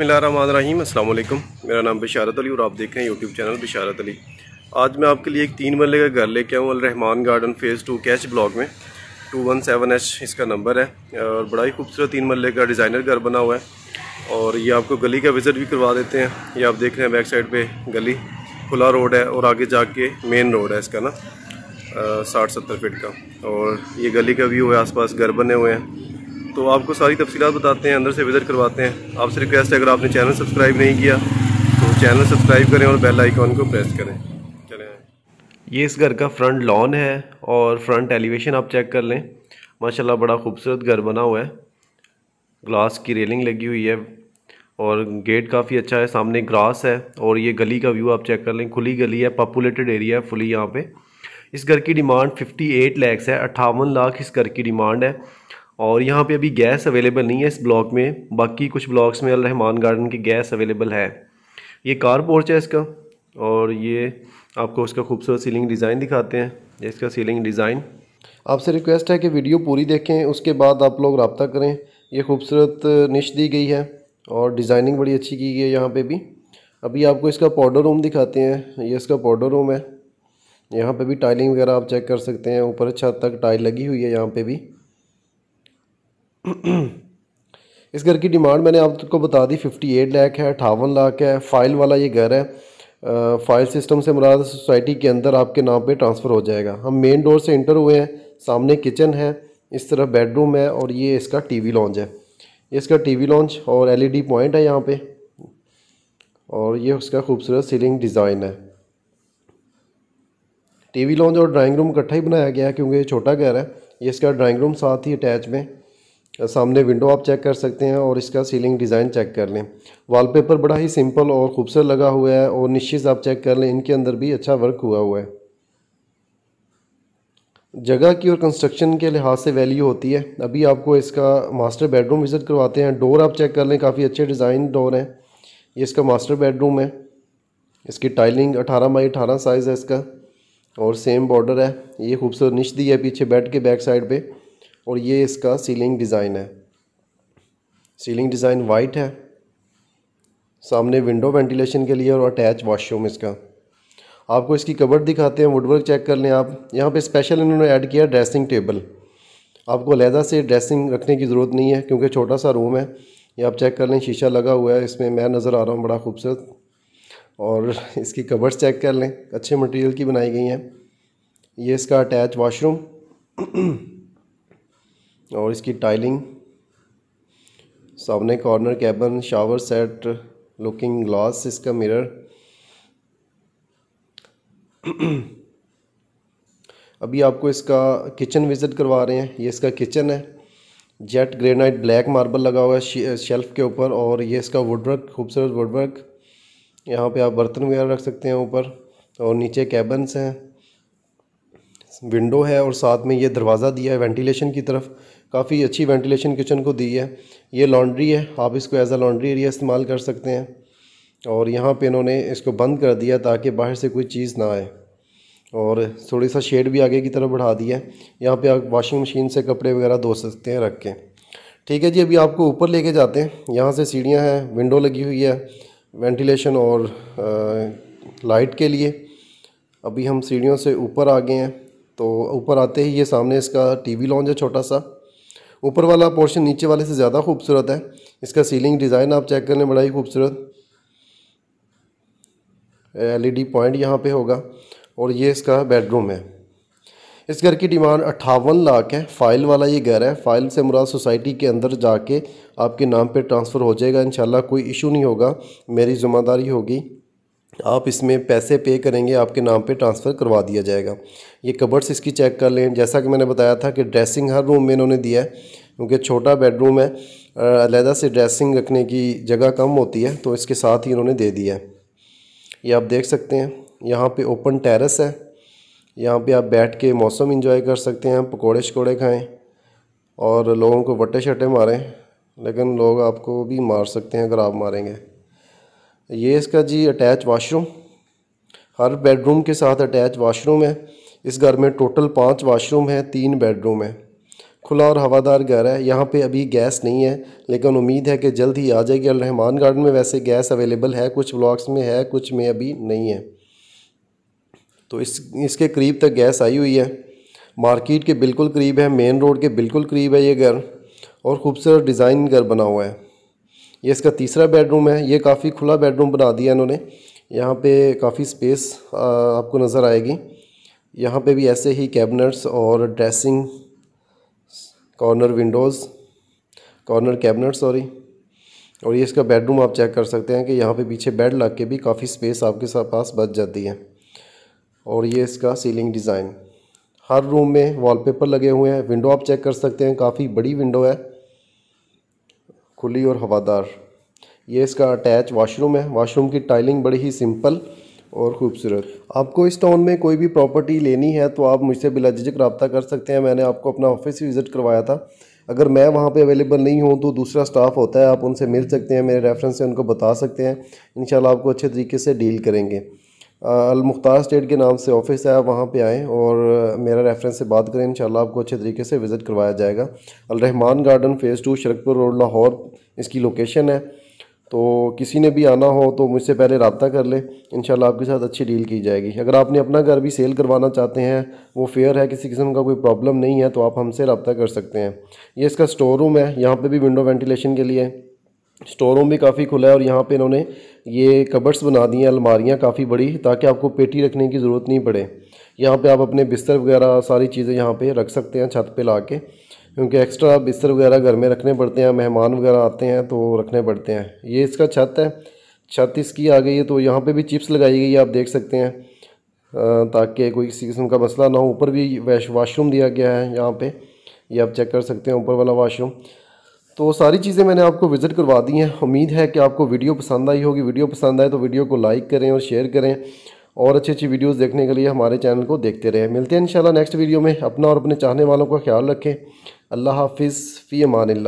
बसमीम अल्लाम मेरा नाम बिशारत अली और आप देख रहे हैं यूट्यूब चैनल बिशारत अली आज मैं आपके लिए एक तीन मरले का घर लेके आऊँ अलरहमान गार्डन फ़ेज़ टू कैच ब्लॉक में टू वन सेवन एच इसका नंबर है और बड़ा ही खूबसूरत तीन मरले का डिज़ाइनर घर बना हुआ है और ये आपको गली का विज़िट भी करवा देते हैं ये आप देख रहे हैं बैक साइड पर गली खुला रोड है और आगे जाके मेन रोड है इसका ना साठ सत्तर फिट का और ये गली का व्यू है आसपास घर बने हुए हैं तो आपको सारी तफसीत बताते हैं अंदर से विज़िट करवाते हैं आपसे रिक्वेस्ट है अगर आपने चैनल सब्सक्राइब नहीं किया तो चैनल सब्सक्राइब करें और बेल आइकॉन को प्रेस करें चलें ये इस घर का फ्रंट लॉन है और फ्रंट एलिवेशन आप चेक कर लें माशाल्लाह बड़ा खूबसूरत घर बना हुआ है ग्लास की रेलिंग लगी हुई है और गेट काफ़ी अच्छा है सामने ग्रास है और ये गली का व्यू आप चेक कर लें खुली गली है पॉपुलेटेड एरिया है फुली यहाँ पे इस घर की डिमांड 58 लैक्स है अट्ठावन लाख इस घर की डिमांड है और यहाँ पे अभी गैस अवेलेबल नहीं है इस ब्लॉक में बाकी कुछ ब्लॉक्स में अलरहमान गार्डन की गैस अवेलेबल है ये कार पोर्च है इसका और ये आपको उसका खूबसूरत सीलिंग डिज़ाइन दिखाते हैं इसका सीलिंग डिज़ाइन आपसे रिक्वेस्ट है कि वीडियो पूरी देखें उसके बाद आप लोग रबता करें ये खूबसूरत निश दी गई है और डिज़ाइनिंग बड़ी अच्छी की गई है यहाँ पर भी अभी आपको इसका पाउडर रूम दिखाते हैं ये इसका पाउडर रूम है यहाँ पे भी टाइलिंग वगैरह आप चेक कर सकते हैं ऊपर छत तक टाइल लगी हुई है यहाँ पे भी इस घर की डिमांड मैंने आपको बता दी 58 लाख है अठावन लाख है फाइल वाला ये घर है फाइल सिस्टम से मुराद सोसाइटी के अंदर आपके नाम पे ट्रांसफ़र हो जाएगा हम मेन डोर से इंटर हुए हैं सामने किचन है इस तरफ बेडरूम है और ये इसका टीवी लॉन्च है इसका टीवी लॉन्च और एलईडी पॉइंट e है यहाँ पे और ये उसका खूबसूरत सीलिंग डिज़ाइन है वी लॉन्च और ड्राइंग रूम इकट्ठा ही बनाया गया है क्योंकि ये छोटा घर है ये इसका ड्राइंग रूम साथ ही अटैच में सामने विंडो आप चेक कर सकते हैं और इसका सीलिंग डिज़ाइन चेक कर लें वॉलपेपर बड़ा ही सिंपल और खूबसूरत लगा हुआ है और निश्चित आप चेक कर लें इनके अंदर भी अच्छा वर्क हुआ हुआ है जगह की और कंस्ट्रक्शन के लिहाज से वैल्यू होती है अभी आपको इसका मास्टर बेडरूम विज़िट करवाते हैं डोर आप चेक कर लें काफ़ी अच्छे डिज़ाइन डोर हैं ये इसका मास्टर बेडरूम है इसकी टाइलिंग अठारह बाई अठारह साइज़ है इसका और सेम बॉर्डर है ये खूबसूरत निश दी है पीछे बेड के बैक साइड पर और ये इसका सीलिंग डिज़ाइन है सीलिंग डिज़ाइन वाइट है सामने विंडो वेंटिलेशन के लिए और अटैच वॉशरूम इसका आपको इसकी कबर दिखाते हैं वुडवर्क चेक कर लें आप यहाँ पे स्पेशल इन्होंने ऐड किया ड्रेसिंग टेबल आपको लहदा से ड्रेसिंग रखने की ज़रूरत नहीं है क्योंकि छोटा सा रूम है ये आप चेक कर लें शीशा लगा हुआ है इसमें मैं नज़र आ रहा हूँ बड़ा खूबसूरत और इसकी कवर्स चेक कर लें अच्छे मटेरियल की बनाई गई हैं ये इसका अटैच वाशरूम और इसकी टाइलिंग सामने corner cabin shower set looking glass इसका मिरर अभी आपको इसका किचन विज़िट करवा रहे हैं ये इसका किचन है जेट ग्रेनाइट ब्लैक मार्बल लगा हुआ है शेल्फ़ के ऊपर और ये इसका वुडवर्क खूबसूरत वुडवर्क यहाँ पे आप बर्तन वगैरह रख सकते हैं ऊपर और नीचे कैबन्स हैं विंडो है और साथ में ये दरवाज़ा दिया है वेंटिलेशन की तरफ काफ़ी अच्छी वेंटिलेशन किचन को दी है ये लॉन्ड्री है आप इसको एज अ लॉन्ड्री एरिया इस्तेमाल कर सकते हैं और यहाँ पे इन्होंने इसको बंद कर दिया ताकि बाहर से कोई चीज़ ना आए और थोड़ी सा शेड भी आगे की तरफ बढ़ा दिया है यहाँ पर आप वॉशिंग मशीन से कपड़े वगैरह धो सकते हैं रख के ठीक है जी अभी आपको ऊपर लेके जाते हैं यहाँ से सीढ़ियाँ हैं विंडो लगी हुई है वेंटिलेशन और आ, लाइट के लिए अभी हम सीढ़ियों से ऊपर आ गए हैं तो ऊपर आते ही ये सामने इसका टीवी लॉन्च है छोटा सा ऊपर वाला पोर्शन नीचे वाले से ज़्यादा खूबसूरत है इसका सीलिंग डिज़ाइन आप चेक कर लें बड़ा ही खूबसूरत एलईडी पॉइंट यहाँ पे होगा और ये इसका बेडरूम है इस घर की डिमांड अट्ठावन लाख है फाइल वाला ये घर है फाइल से मुराद सोसाइटी के अंदर जाके आपके नाम पे ट्रांसफ़र हो जाएगा इन कोई इशू नहीं होगा मेरी ज़िम्मेदारी होगी आप इसमें पैसे पे करेंगे आपके नाम पे ट्रांसफ़र करवा दिया जाएगा ये कबर्स इसकी चेक कर लें जैसा कि मैंने बताया था कि ड्रेसिंग हर रूम में इन्होंने दिया है क्योंकि छोटा बेडरूम है अलहदा से ड्रेसिंग रखने की जगह कम होती है तो इसके साथ ही इन्होंने दे दिया है ये आप देख सकते हैं यहाँ पर ओपन टेरस है यहाँ पर आप बैठ के मौसम इंजॉय कर सकते हैं पकौड़े शकौड़े खाएँ और लोगों को वटे शटे मारें लेकिन लोग आपको भी मार सकते हैं अगर आप मारेंगे ये इसका जी अटैच वाशरूम हर बेडरूम के साथ अटैच वाशरूम है इस घर में टोटल पाँच वाशरूम है तीन बेडरूम है खुला और हवादार घर है यहाँ पे अभी गैस नहीं है लेकिन उम्मीद है कि जल्द ही आ जाएगी रहमान गार्डन में वैसे गैस अवेलेबल है कुछ ब्लॉक्स में है कुछ में अभी नहीं है तो इस इसके करीब तक गैस आई हुई है मार्केट के बिल्कुल करीब है मेन रोड के बिल्कुल करीब है ये घर और ख़ूबसूरत डिज़ाइन घर बना हुआ है ये इसका तीसरा बेडरूम है ये काफ़ी खुला बेडरूम बना दिया इन्होंने यहाँ पे काफ़ी स्पेस आपको नज़र आएगी यहाँ पे भी ऐसे ही कैबिनेट्स और dressing corner windows corner cabinet sorry और ये इसका बेडरूम आप चेक कर सकते हैं कि यहाँ पे पीछे बेड लग के भी काफ़ी स्पेस आपके साथ पास बच जाती है और ये इसका सीलिंग डिज़ाइन हर रूम में वॉलपेपर लगे हुए हैं विंडो आप चेक कर सकते हैं काफ़ी बड़ी विंडो है खुली और हवादार ये इसका अटैच वाशरूम है वाशरूम की टाइलिंग बड़ी ही सिंपल और ख़ूबसूरत आपको इस टाउन में कोई भी प्रॉपर्टी लेनी है तो आप मुझसे बिलाझिझक रबता कर सकते हैं मैंने आपको अपना ऑफिस विज़िट करवाया था अगर मैं वहाँ पे अवेलेबल नहीं हूँ तो दूसरा स्टाफ होता है आप उनसे मिल सकते हैं मेरे रेफरेंस से उनको बता सकते हैं इन आपको अच्छे तरीके से डील करेंगे अलमुख्तार स्टेट के नाम से ऑफिस है आप वहाँ पे आएँ और मेरा रेफरेंस से बात करें इंशाल्लाह आपको अच्छे तरीके से विज़िट करवाया जाएगा Al Rehman garden phase two Sharakpur road Lahore इसकी लोकेशन है तो किसी ने भी आना हो तो मुझसे पहले रबता कर ले इंशाल्लाह आपके साथ अच्छी डील की जाएगी अगर आपने अपना घर भी सेल करवाना चाहते हैं वो फेयर है किसी किस्म का कोई प्रॉब्लम नहीं है तो आप हमसे रबता कर सकते हैं ये इसका स्टोर रूम है यहाँ पर भी विंडो वेंटिलेशन के लिए स्टोर रूम भी काफ़ी खुला है और यहाँ पे इन्होंने ये कबर्ड्स बना दी हैं अलमारियाँ काफ़ी बड़ी ताकि आपको पेटी रखने की ज़रूरत नहीं पड़े यहाँ पे आप अपने बिस्तर वगैरह सारी चीज़ें यहाँ पे रख सकते हैं छत पे ला के क्योंकि एक्स्ट्रा बिस्तर वगैरह घर में रखने पड़ते हैं मेहमान वगैरह आते हैं तो रखने पड़ते हैं ये इसका छत है छत इसकी आ गई है तो यहाँ पर भी चिप्स लगाई गई है आप देख सकते हैं ताकि कोई किसी किस्म का मसला ना हो ऊपर भी वैश वाशरूम दिया गया है यहाँ पर ये आप चेक कर सकते हैं ऊपर वाला वाशरूम तो सारी चीज़ें मैंने आपको विज़िट करवा दी हैं उम्मीद है कि आपको वीडियो पसंद आई होगी वीडियो पसंद आए तो वीडियो को लाइक करें और शेयर करें और अच्छी अच्छी वीडियोस देखने के लिए हमारे चैनल को देखते रहें मिलते हैं इंशाल्लाह नेक्स्ट वीडियो में अपना और अपने चाहने वालों का ख्याल रखें अल्लाह हाफिज़ फ़ी अमान